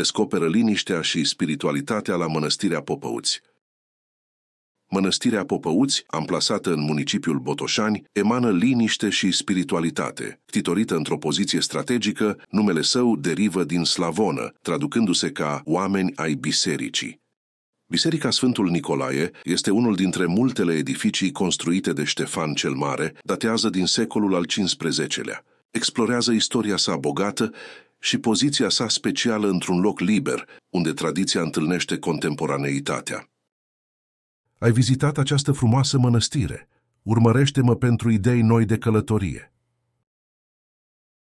descoperă liniștea și spiritualitatea la Mănăstirea Popăuți. Mănăstirea Popăuți, amplasată în municipiul Botoșani, emană liniște și spiritualitate. Titorită într-o poziție strategică, numele său derivă din slavonă, traducându-se ca oameni ai bisericii. Biserica Sfântul Nicolae este unul dintre multele edificii construite de Ștefan cel Mare, datează din secolul al XV-lea. Explorează istoria sa bogată și poziția sa specială într-un loc liber, unde tradiția întâlnește contemporaneitatea. Ai vizitat această frumoasă mănăstire. Urmărește-mă pentru idei noi de călătorie.